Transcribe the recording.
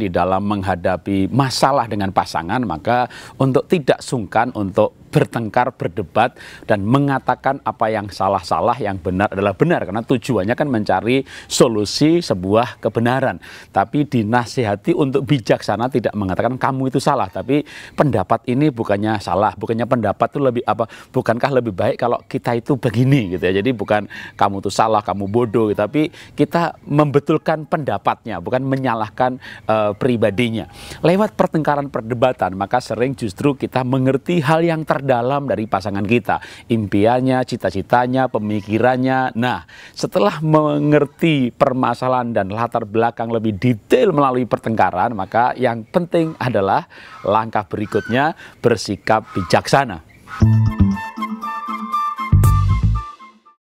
di dalam menghadapi masalah dengan pasangan, maka untuk tidak sungkan untuk bertengkar, berdebat, dan mengatakan apa yang salah-salah, yang benar adalah benar. Karena tujuannya kan mencari solusi sebuah kebenaran. Tapi dinasihati untuk bijaksana tidak mengatakan kamu itu salah. Tapi pendapat ini bukannya salah, bukannya pendapat itu lebih apa, bukankah lebih baik kalau kita itu begini gitu ya. Jadi bukan kamu itu salah, kamu bodoh, tapi kita membetulkan pendapatnya, bukan menyalahkan uh, pribadinya. Lewat pertengkaran perdebatan, maka sering justru kita mengerti hal yang terdalam dari pasangan kita, impiannya, cita-citanya, pemikirannya. Nah, setelah mengerti permasalahan dan latar belakang lebih detail melalui pertengkaran, maka yang penting adalah langkah berikutnya bersikap bijaksana.